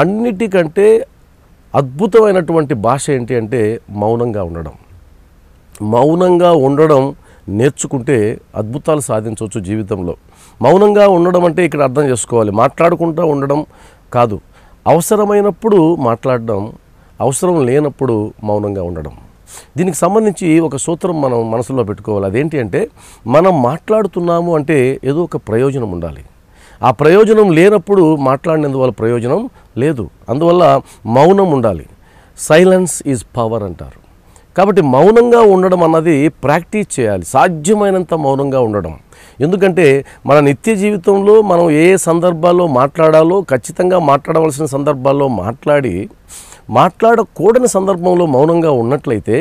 అన్నిటికంటే అద్భుతమైనటువంటి భాష ఏంటి అంటే మౌనంగా ఉండడం మౌనంగా ఉండడం నేర్చుకుంటే అద్భుతాలు సాధించవచ్చు జీవితంలో మౌనంగా ఉండడం అంటే ఇక్కడ అర్థం చేసుకోవాలి మాట్లాడుకుంటూ ఉండడం కాదు అవసరమైనప్పుడు మాట్లాడడం అవసరం లేనప్పుడు మౌనంగా ఉండడం దీనికి సంబంధించి ఒక సూత్రం మనం మనసులో పెట్టుకోవాలి అదేంటి అంటే మనం మాట్లాడుతున్నాము అంటే ఏదో ఒక ప్రయోజనం ఉండాలి ఆ ప్రయోజనం లేనప్పుడు మాట్లాడినందువల్ల ప్రయోజనం లేదు అందువల్ల మౌనం ఉండాలి సైలెన్స్ ఈజ్ పవర్ అంటారు కాబట్టి మౌనంగా ఉండడం అన్నది ప్రాక్టీస్ చేయాలి సాధ్యమైనంత మౌనంగా ఉండడం ఎందుకంటే మన నిత్య జీవితంలో మనం ఏ సందర్భాల్లో మాట్లాడాలో ఖచ్చితంగా మాట్లాడవలసిన సందర్భాల్లో మాట్లాడి మాట్లాడకూడని సందర్భంలో మౌనంగా ఉన్నట్లయితే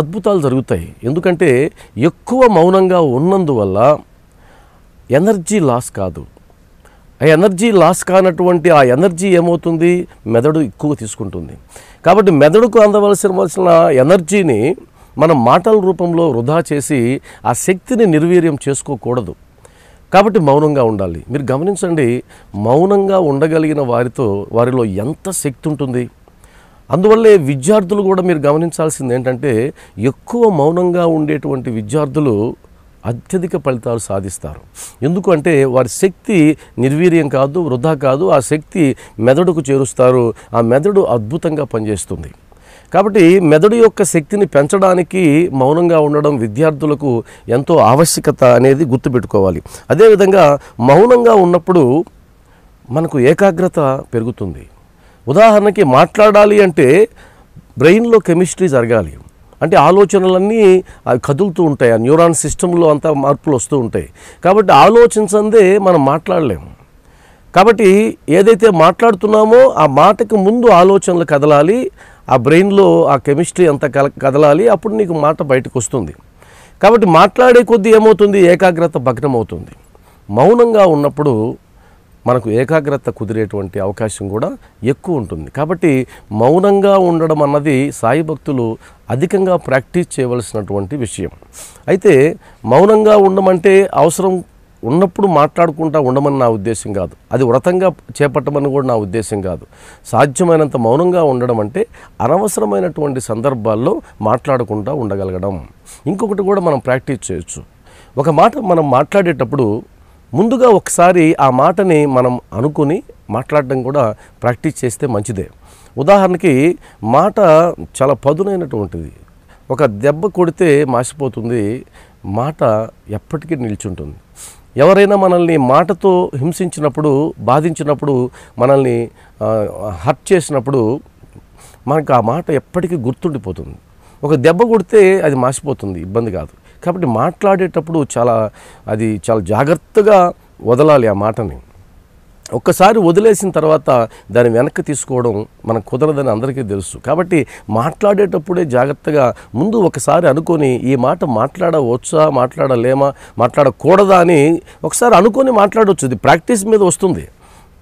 అద్భుతాలు జరుగుతాయి ఎందుకంటే ఎక్కువ మౌనంగా ఉన్నందువల్ల ఎనర్జీ లాస్ కాదు ఆ ఎనర్జీ లాస్ కానటువంటి ఆ ఎనర్జీ ఏమవుతుంది మెదడు ఎక్కువ తీసుకుంటుంది కాబట్టి మెదడుకు అందవలసిన ఎనర్జీని మనం మాటల రూపంలో వృధా చేసి ఆ శక్తిని నిర్వీర్యం చేసుకోకూడదు కాబట్టి మౌనంగా ఉండాలి మీరు గమనించండి మౌనంగా ఉండగలిగిన వారితో వారిలో ఎంత శక్తి ఉంటుంది అందువల్లే విద్యార్థులు కూడా మీరు గమనించాల్సింది ఏంటంటే ఎక్కువ మౌనంగా ఉండేటువంటి విద్యార్థులు అత్యధిక ఫలితాలు సాధిస్తారు ఎందుకంటే వారి శక్తి నిర్వీర్యం కాదు వృధా కాదు ఆ శక్తి మెదడుకు చేరుస్తారు ఆ మెదడు అద్భుతంగా పనిచేస్తుంది కాబట్టి మెదడు యొక్క శక్తిని పెంచడానికి మౌనంగా ఉండడం విద్యార్థులకు ఎంతో ఆవశ్యకత అనేది గుర్తుపెట్టుకోవాలి అదేవిధంగా మౌనంగా ఉన్నప్పుడు మనకు ఏకాగ్రత పెరుగుతుంది ఉదాహరణకి మాట్లాడాలి అంటే బ్రెయిన్లో కెమిస్ట్రీ జరగాలి అంటే ఆలోచనలన్నీ అవి కదులుతూ ఉంటాయి ఆ న్యూరాన్ సిస్టంలో అంతా మార్పులు వస్తూ ఉంటాయి కాబట్టి ఆలోచించందే మనం మాట్లాడలేము కాబట్టి ఏదైతే మాట్లాడుతున్నామో ఆ మాటకు ముందు ఆలోచనలు కదలాలి ఆ బ్రెయిన్లో ఆ కెమిస్ట్రీ అంతా కల కదలాలి అప్పుడు నీకు మాట బయటకు వస్తుంది కాబట్టి మాట్లాడే కొద్దీ ఏమవుతుంది ఏకాగ్రత భగ్నమవుతుంది మౌనంగా ఉన్నప్పుడు మనకు ఏకాగ్రత కుదిరేటువంటి అవకాశం కూడా ఎక్కువ ఉంటుంది కాబట్టి మౌనంగా ఉండడం అన్నది సాయి భక్తులు అధికంగా ప్రాక్టీస్ చేయవలసినటువంటి విషయం అయితే మౌనంగా ఉండమంటే అవసరం ఉన్నప్పుడు మాట్లాడుకుంటా ఉండమని నా ఉద్దేశం కాదు అది వ్రతంగా చేపట్టమని కూడా నా ఉద్దేశం కాదు సాధ్యమైనంత మౌనంగా ఉండడం అంటే అనవసరమైనటువంటి సందర్భాల్లో మాట్లాడకుండా ఉండగలగడం ఇంకొకటి కూడా మనం ప్రాక్టీస్ చేయొచ్చు ఒక మాట మనం మాట్లాడేటప్పుడు ముందుగా ఒకసారి ఆ మాటని మనం అనుకుని మాట్లాడడం కూడా ప్రాక్టీస్ చేస్తే మంచిదే ఉదాహరణకి మాట చాలా పదునైనటువంటిది ఒక దెబ్బ కొడితే మాసిపోతుంది మాట ఎప్పటికీ నిల్చుంటుంది ఎవరైనా మనల్ని మాటతో హింసించినప్పుడు బాధించినప్పుడు మనల్ని హర్ట్ చేసినప్పుడు మనకు ఆ మాట ఎప్పటికీ గుర్తుండిపోతుంది ఒక దెబ్బ కొడితే అది మాసిపోతుంది ఇబ్బంది కాదు కాబట్టి మాట్లాడేటప్పుడు చాలా అది చాలా జాగ్రత్తగా వదలాలి ఆ మాటని ఒక్కసారి వదిలేసిన తర్వాత దాన్ని వెనక్కి తీసుకోవడం మనకు కుదరదని అందరికీ తెలుసు కాబట్టి మాట్లాడేటప్పుడే జాగ్రత్తగా ముందు ఒకసారి అనుకొని ఈ మాట మాట్లాడవచ్చా మాట్లాడలేమా మాట్లాడకూడదా అని ఒకసారి అనుకొని మాట్లాడవచ్చు ఇది ప్రాక్టీస్ మీద వస్తుంది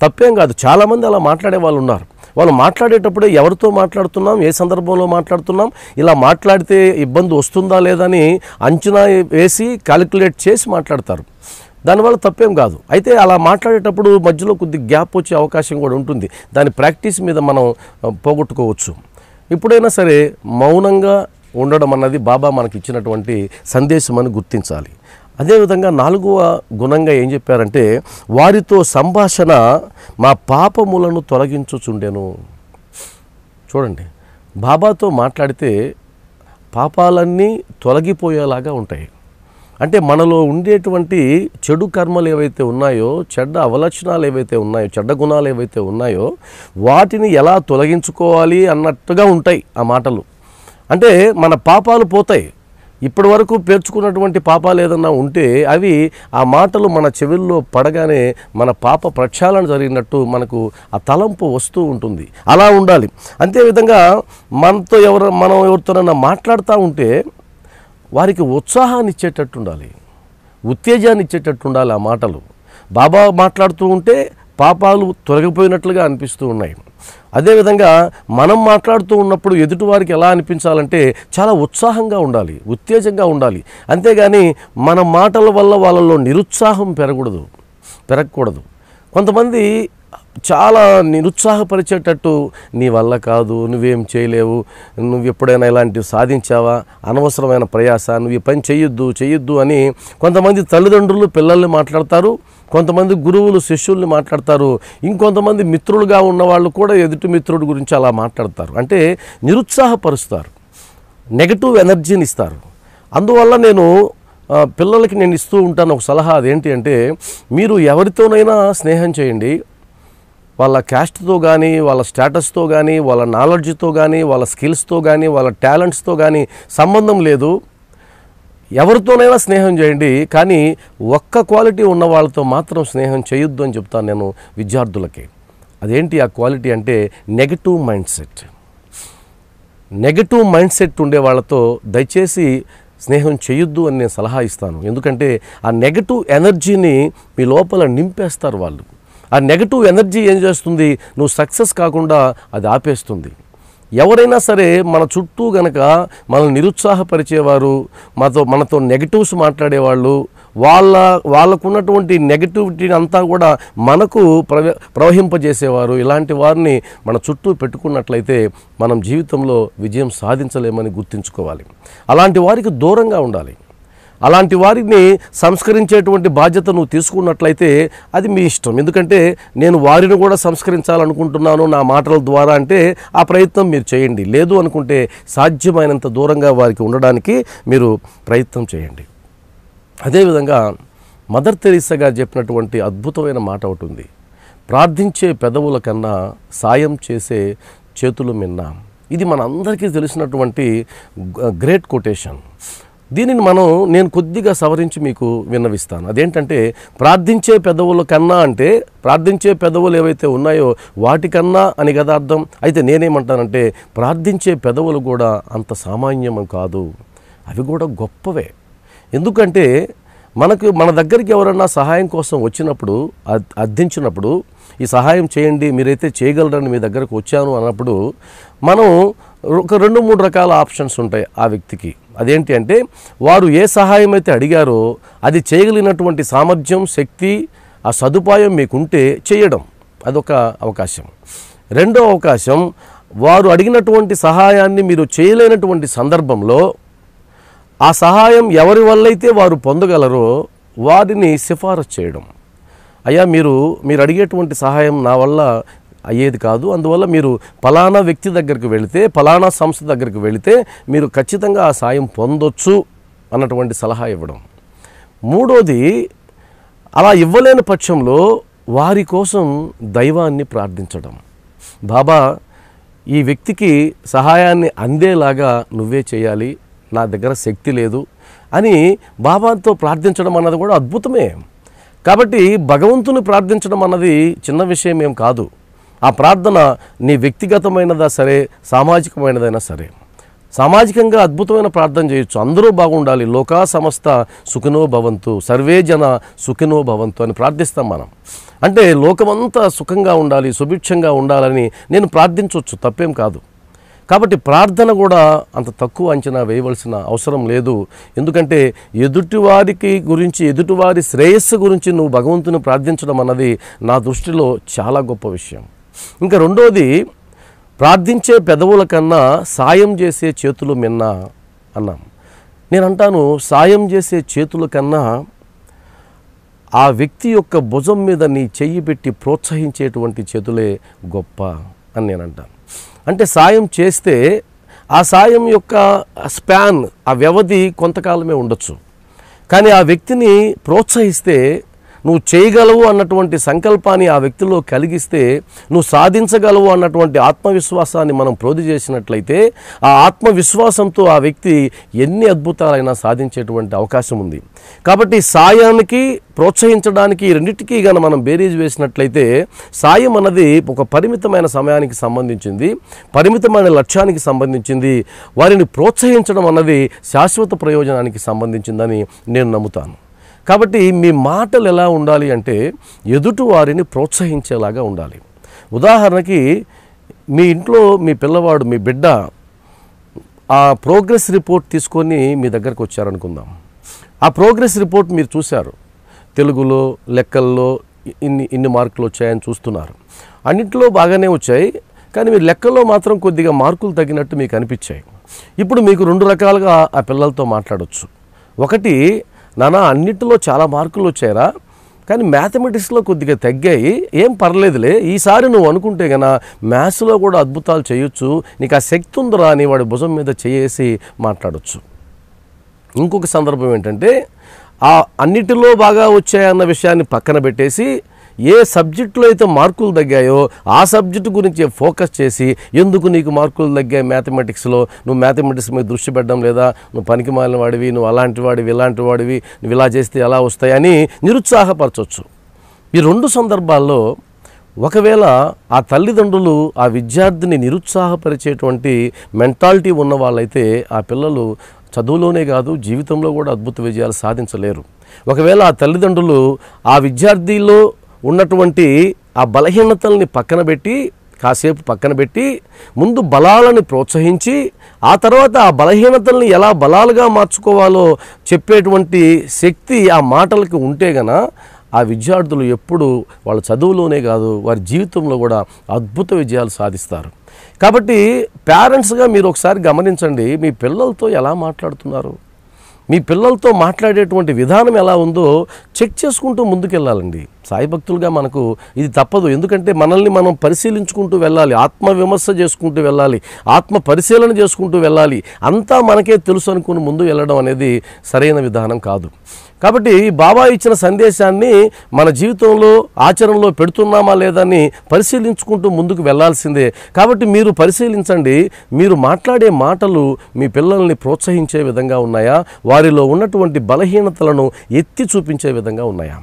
తప్పేం కాదు చాలామంది అలా మాట్లాడే వాళ్ళు ఉన్నారు వాళ్ళు మాట్లాడేటప్పుడే ఎవరితో మాట్లాడుతున్నాం ఏ సందర్భంలో మాట్లాడుతున్నాం ఇలా మాట్లాడితే ఇబ్బంది వస్తుందా లేదని అంచనా వేసి క్యాలిక్యులేట్ చేసి మాట్లాడతారు దానివల్ల తప్పేం కాదు అయితే అలా మాట్లాడేటప్పుడు మధ్యలో కొద్ది గ్యాప్ వచ్చే అవకాశం కూడా ఉంటుంది దాని ప్రాక్టీస్ మీద మనం పోగొట్టుకోవచ్చు ఇప్పుడైనా సరే మౌనంగా ఉండడం అన్నది బాబా మనకి ఇచ్చినటువంటి సందేశం అని గుర్తించాలి అదేవిధంగా నాలుగవ గుణంగా ఏం చెప్పారంటే వారితో సంభాషణ మా పాపములను తొలగించుచుండెను చూడండి బాబాతో మాట్లాడితే పాపాలన్నీ తొలగిపోయేలాగా ఉంటాయి అంటే మనలో ఉండేటువంటి చెడు కర్మలు ఏవైతే ఉన్నాయో చెడ్డ అవలక్షణాలు ఏవైతే ఉన్నాయో చెడ్డ గుణాలు ఏవైతే ఉన్నాయో వాటిని ఎలా తొలగించుకోవాలి అన్నట్టుగా ఉంటాయి ఆ మాటలు అంటే మన పాపాలు పోతాయి ఇప్పటి వరకు పేర్చుకున్నటువంటి పాపాలు ఏదన్నా ఉంటే అవి ఆ మాటలు మన చెవుల్లో పడగానే మన పాప ప్రక్షాళన జరిగినట్టు మనకు ఆ తలంపు వస్తూ ఉంటుంది అలా ఉండాలి అంతేవిధంగా మనతో ఎవరు మనం ఎవరితోనన్నా మాట్లాడుతూ ఉంటే వారికి ఉత్సాహాన్ని ఇచ్చేటట్టు ఉండాలి ఉత్తేజాన్ని ఇచ్చేటట్టు ఉండాలి ఆ మాటలు బాబా మాట్లాడుతూ ఉంటే పాపాలు తొలగిపోయినట్లుగా అనిపిస్తూ ఉన్నాయి అదేవిధంగా మనం మాట్లాడుతూ ఉన్నప్పుడు ఎదుటివారికి ఎలా అనిపించాలంటే చాలా ఉత్సాహంగా ఉండాలి ఉత్తేజంగా ఉండాలి అంతేగాని మన మాటల వల్ల వాళ్ళలో నిరుత్సాహం పెరగకూడదు పెరగకూడదు కొంతమంది చాలా నిరుత్సాహపరిచేటట్టు నీ వల్ల కాదు నువ్వేం చేయలేవు నువ్వు ఎప్పుడైనా ఇలాంటివి సాధించావా అనవసరమైన ప్రయాస నువ్వు ఈ పని చేయొద్దు చేయొద్దు అని కొంతమంది తల్లిదండ్రులు పిల్లల్ని మాట్లాడతారు కొంతమంది గురువులు శిష్యుల్ని మాట్లాడతారు ఇంకొంతమంది మిత్రులుగా ఉన్నవాళ్ళు కూడా ఎదుటి మిత్రుడి గురించి అలా మాట్లాడతారు అంటే నిరుత్సాహపరుస్తారు నెగటివ్ ఎనర్జీని ఇస్తారు అందువల్ల నేను పిల్లలకి నేను ఇస్తూ ఉంటాను ఒక సలహా అదేంటి అంటే మీరు ఎవరితోనైనా స్నేహం చేయండి వాళ్ళ క్యాస్ట్తో కానీ వాళ్ళ స్టేటస్తో కానీ వాళ్ళ నాలెడ్జ్తో కానీ వాళ్ళ స్కిల్స్తో కానీ వాళ్ళ టాలెంట్స్తో కానీ సంబంధం లేదు ఎవరితోనైనా స్నేహం చేయండి కానీ ఒక్క క్వాలిటీ ఉన్న వాళ్ళతో మాత్రం స్నేహం చేయొద్దు అని చెప్తాను నేను విద్యార్థులకి అదేంటి ఆ క్వాలిటీ అంటే negative mindset negative mindset ఉండే వాళ్ళతో దయచేసి స్నేహం చేయొద్దు అని నేను సలహా ఇస్తాను ఎందుకంటే ఆ నెగటివ్ ఎనర్జీని మీ లోపల నింపేస్తారు వాళ్ళు ఆ నెగటివ్ ఎనర్జీ ఏం చేస్తుంది నువ్వు సక్సెస్ కాకుండా అది ఆపేస్తుంది ఎవరైనా సరే మన చుట్టూ గనక మనల్ని నిరుత్సాహపరిచేవారు మాతో మనతో నెగిటివ్స్ మాట్లాడేవాళ్ళు వాళ్ళ వాళ్ళకున్నటువంటి నెగటివిటీని అంతా కూడా మనకు ప్రవ ప్రవహింపజేసేవారు ఇలాంటి వారిని మన చుట్టూ పెట్టుకున్నట్లయితే మనం జీవితంలో విజయం సాధించలేమని గుర్తుంచుకోవాలి అలాంటి వారికి దూరంగా ఉండాలి అలాంటి వారిని సంస్కరించేటువంటి బాధ్యత నువ్వు తీసుకున్నట్లయితే అది మీ ఇష్టం ఎందుకంటే నేను వారిని కూడా సంస్కరించాలనుకుంటున్నాను నా మాటల ద్వారా అంటే ఆ ప్రయత్నం మీరు చేయండి లేదు అనుకుంటే సాధ్యమైనంత దూరంగా వారికి ఉండడానికి మీరు ప్రయత్నం చేయండి అదేవిధంగా మదర్ తెరీసా గారు చెప్పినటువంటి అద్భుతమైన మాట ఒకటి ఉంది ప్రార్థించే పెదవుల కన్నా సాయం చేసే చేతులు మిన్నా ఇది మనందరికీ తెలిసినటువంటి గ్రేట్ కొటేషన్ దీనిని మనం నేను కొద్దిగా సవరించి మీకు విన్నవిస్తాను అదేంటంటే ప్రార్థించే పెదవుల కన్నా అంటే ప్రార్థించే పెదవులు ఏవైతే ఉన్నాయో వాటికన్నా అని కదా అర్థం అయితే నేనేమంటానంటే ప్రార్థించే పెదవులు కూడా అంత సామాన్యం కాదు అవి కూడా గొప్పవే ఎందుకంటే మనకు మన దగ్గరికి ఎవరన్నా సహాయం కోసం వచ్చినప్పుడు అర్థించినప్పుడు ఈ సహాయం చేయండి మీరైతే చేయగలరని మీ దగ్గరకు వచ్చాను అన్నప్పుడు మనం ఒక రెండు మూడు రకాల ఆప్షన్స్ ఉంటాయి ఆ వ్యక్తికి అదేంటి అంటే వారు ఏ సహాయం అయితే అడిగారో అది చేయగలిగినటువంటి సామర్థ్యం శక్తి ఆ సదుపాయం మీకుంటే చేయడం అదొక అవకాశం రెండో అవకాశం వారు అడిగినటువంటి సహాయాన్ని మీరు చేయలేనటువంటి సందర్భంలో ఆ సహాయం ఎవరి వల్లైతే వారు పొందగలరో వారిని సిఫారసు చేయడం అయ్యా మీరు మీరు అడిగేటువంటి సహాయం నా వల్ల అయ్యేది కాదు అందువల్ల మీరు ఫలానా వ్యక్తి దగ్గరికి వెళితే ఫలానా సంస్థ దగ్గరికి వెళితే మీరు ఖచ్చితంగా ఆ సాయం పొందొచ్చు అన్నటువంటి సలహా ఇవ్వడం మూడోది అలా ఇవ్వలేని పక్షంలో వారి కోసం దైవాన్ని ప్రార్థించడం బాబా ఈ వ్యక్తికి సహాయాన్ని అందేలాగా నువ్వే చేయాలి నా దగ్గర శక్తి లేదు అని బాబాతో ప్రార్థించడం అన్నది కూడా అద్భుతమే కాబట్టి భగవంతుని ప్రార్థించడం అన్నది చిన్న విషయం ఏం కాదు ఆ ప్రార్థన నీ వ్యక్తిగతమైనదా సరే సామాజికమైనదైనా సరే సామాజికంగా అద్భుతమైన ప్రార్థన చేయొచ్చు అందరూ బాగుండాలి లోకా సమస్త సుఖినో భవంతు సర్వే జన సుఖినో భవంతు అని ప్రార్థిస్తాం మనం అంటే లోకమంతా సుఖంగా ఉండాలి సుభిక్షంగా ఉండాలని నేను ప్రార్థించవచ్చు తప్పేం కాదు కాబట్టి ప్రార్థన కూడా అంత తక్కువ అంచనా వేయవలసిన అవసరం లేదు ఎందుకంటే ఎదుటివారికి గురించి ఎదుటివారి శ్రేయస్సు గురించి నువ్వు భగవంతుని ప్రార్థించడం అన్నది నా దృష్టిలో చాలా గొప్ప విషయం ఇంకా రెండోది ప్రార్థించే పెదవుల కన్నా సాయం చేసే చేతులు మిన్న అన్నాం నేను అంటాను సాయం చేసే చేతుల కన్నా ఆ వ్యక్తి యొక్క భుజం మీద నీ చెయ్యి పెట్టి ప్రోత్సహించేటువంటి చేతులే గొప్ప అని నేను అంటాను అంటే సాయం చేస్తే ఆ సాయం యొక్క స్పాన్ ఆ వ్యవధి కొంతకాలమే ఉండొచ్చు కానీ ఆ వ్యక్తిని ప్రోత్సహిస్తే నువ్వు చేయగలవు అన్నటువంటి సంకల్పాన్ని ఆ వ్యక్తిలో కలిగిస్తే నువ్వు సాధించగలవు అన్నటువంటి ఆత్మవిశ్వాసాన్ని మనం ప్రోధి చేసినట్లయితే ఆ ఆత్మవిశ్వాసంతో ఆ వ్యక్తి ఎన్ని అద్భుతాలైనా సాధించేటువంటి అవకాశం ఉంది కాబట్టి సాయానికి ప్రోత్సహించడానికి రెండింటికి కానీ మనం బేరీజ్ వేసినట్లయితే సాయం అన్నది ఒక పరిమితమైన సమయానికి సంబంధించింది పరిమితమైన లక్ష్యానికి సంబంధించింది వారిని ప్రోత్సహించడం అన్నది శాశ్వత ప్రయోజనానికి సంబంధించిందని నేను నమ్ముతాను కాబట్టి మీ మాటలు ఎలా ఉండాలి అంటే ఎదుటి వారిని ప్రోత్సహించేలాగా ఉండాలి ఉదాహరణకి మీ ఇంట్లో మీ పిల్లవాడు మీ బిడ్డ ఆ ప్రోగ్రెస్ రిపోర్ట్ తీసుకొని మీ దగ్గరకు వచ్చారనుకుందాం ఆ ప్రోగ్రెస్ రిపోర్ట్ మీరు చూశారు తెలుగులో లెక్కల్లో ఇన్ని ఇన్ని మార్కులు వచ్చాయని చూస్తున్నారు అన్నింటిలో బాగానే వచ్చాయి కానీ మీరు లెక్కల్లో మాత్రం కొద్దిగా మార్కులు తగ్గినట్టు మీకు అనిపించాయి ఇప్పుడు మీకు రెండు రకాలుగా ఆ పిల్లలతో మాట్లాడవచ్చు ఒకటి నానా అన్నిటిలో చాలా మార్కులు వచ్చాయరా కానీ మ్యాథమెటిక్స్లో కొద్దిగా తగ్గాయి ఏం పర్లేదులే ఈసారి నువ్వు అనుకుంటే గన మ్యాథ్స్లో కూడా అద్భుతాలు చేయొచ్చు నీకు ఆ శక్తి ఉందిరా అని వాడి భుజం మీద చేసి మాట్లాడచ్చు ఇంకొక సందర్భం ఏంటంటే ఆ అన్నిటిలో బాగా వచ్చాయన్న విషయాన్ని పక్కన పెట్టేసి ఏ సబ్జెక్టులో అయితే మార్కులు తగ్గాయో ఆ సబ్జెక్టు గురించి ఫోకస్ చేసి ఎందుకు నీకు మార్కులు తగ్గాయి మ్యాథమెటిక్స్లో నువ్వు మ్యాథమెటిక్స్ మీద దృష్టి పెట్టడం లేదా నువ్వు పనికి మాలిన వాడివి నువ్వు అలాంటి వాడివి ఇలాంటి వాడివి నువ్వు ఇలా చేస్తే ఎలా వస్తాయని నిరుత్సాహపరచవచ్చు ఈ రెండు సందర్భాల్లో ఒకవేళ ఆ తల్లిదండ్రులు ఆ విద్యార్థిని నిరుత్సాహపరిచేటువంటి మెంటాలిటీ ఉన్న వాళ్ళైతే ఆ పిల్లలు చదువులోనే కాదు జీవితంలో కూడా అద్భుత విజయాలు సాధించలేరు ఒకవేళ ఆ తల్లిదండ్రులు ఆ విద్యార్థిలో ఉన్నటువంటి ఆ బలహీనతల్ని పక్కన పెట్టి కాసేపు పక్కన పెట్టి ముందు బలాలను ప్రోత్సహించి ఆ తర్వాత ఆ బలహీనతల్ని ఎలా బలాలుగా మార్చుకోవాలో చెప్పేటువంటి శక్తి ఆ మాటలకు ఉంటే గన ఆ విద్యార్థులు ఎప్పుడు వాళ్ళ చదువులోనే కాదు వారి జీవితంలో కూడా అద్భుత విజయాలు సాధిస్తారు కాబట్టి పేరెంట్స్గా మీరు ఒకసారి గమనించండి మీ పిల్లలతో ఎలా మాట్లాడుతున్నారు మీ పిల్లలతో మాట్లాడేటువంటి విధానం ఎలా ఉందో చెక్ చేసుకుంటూ ముందుకెళ్ళాలండి సాయి భక్తులుగా మనకు ఇది తప్పదు ఎందుకంటే మనల్ని మనం పరిశీలించుకుంటూ వెళ్ళాలి ఆత్మ విమర్శ చేసుకుంటూ వెళ్ళాలి ఆత్మ పరిశీలన చేసుకుంటూ వెళ్ళాలి అంతా మనకే తెలుసు అనుకుని ముందు వెళ్ళడం అనేది సరైన విధానం కాదు కాబట్టి బాబా ఇచ్చిన సందేశాన్ని మన జీవితంలో ఆచరణలో పెడుతున్నామా లేదని పరిశీలించుకుంటూ ముందుకు వెళ్లాల్సిందే కాబట్టి మీరు పరిశీలించండి మీరు మాట్లాడే మాటలు మీ పిల్లల్ని ప్రోత్సహించే విధంగా ఉన్నాయా వారిలో ఉన్నటువంటి బలహీనతలను ఎత్తి చూపించే విధంగా ఉన్నాయా